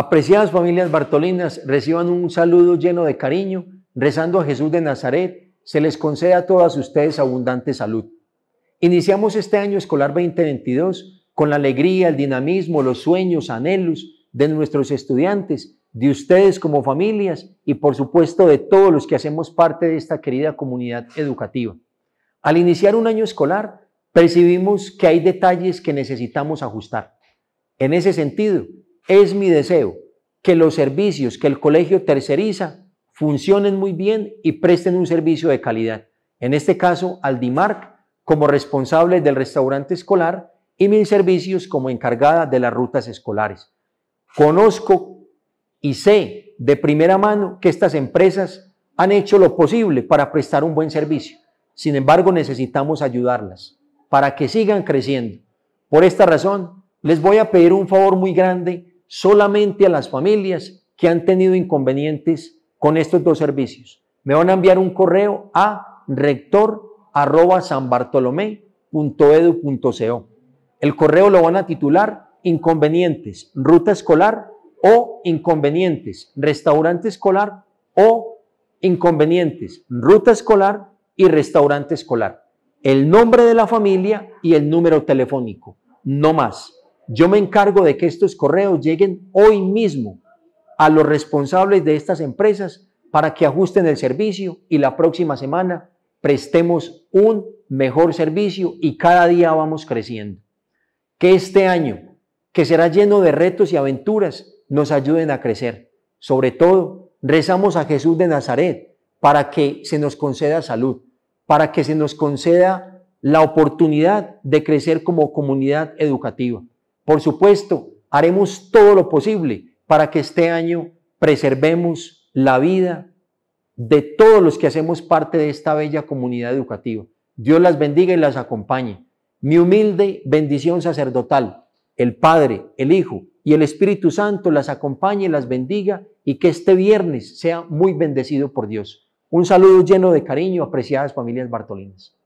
Apreciadas familias bartolinas, reciban un saludo lleno de cariño, rezando a Jesús de Nazaret, se les concede a todas ustedes abundante salud. Iniciamos este año escolar 2022 con la alegría, el dinamismo, los sueños, anhelos de nuestros estudiantes, de ustedes como familias y por supuesto de todos los que hacemos parte de esta querida comunidad educativa. Al iniciar un año escolar, percibimos que hay detalles que necesitamos ajustar. En ese sentido, es mi deseo que los servicios que el colegio terceriza funcionen muy bien y presten un servicio de calidad. En este caso, Aldimarc como responsable del restaurante escolar y mis servicios como encargada de las rutas escolares. Conozco y sé de primera mano que estas empresas han hecho lo posible para prestar un buen servicio. Sin embargo, necesitamos ayudarlas para que sigan creciendo. Por esta razón, les voy a pedir un favor muy grande solamente a las familias que han tenido inconvenientes con estos dos servicios. Me van a enviar un correo a rector@sanbartolomé.edu.co. El correo lo van a titular inconvenientes, ruta escolar o inconvenientes, restaurante escolar o inconvenientes, ruta escolar y restaurante escolar. El nombre de la familia y el número telefónico, no más. Yo me encargo de que estos correos lleguen hoy mismo a los responsables de estas empresas para que ajusten el servicio y la próxima semana prestemos un mejor servicio y cada día vamos creciendo. Que este año, que será lleno de retos y aventuras, nos ayuden a crecer. Sobre todo, rezamos a Jesús de Nazaret para que se nos conceda salud, para que se nos conceda la oportunidad de crecer como comunidad educativa. Por supuesto, haremos todo lo posible para que este año preservemos la vida de todos los que hacemos parte de esta bella comunidad educativa. Dios las bendiga y las acompañe. Mi humilde bendición sacerdotal, el Padre, el Hijo y el Espíritu Santo las acompañe, y las bendiga y que este viernes sea muy bendecido por Dios. Un saludo lleno de cariño, apreciadas familias bartolinas.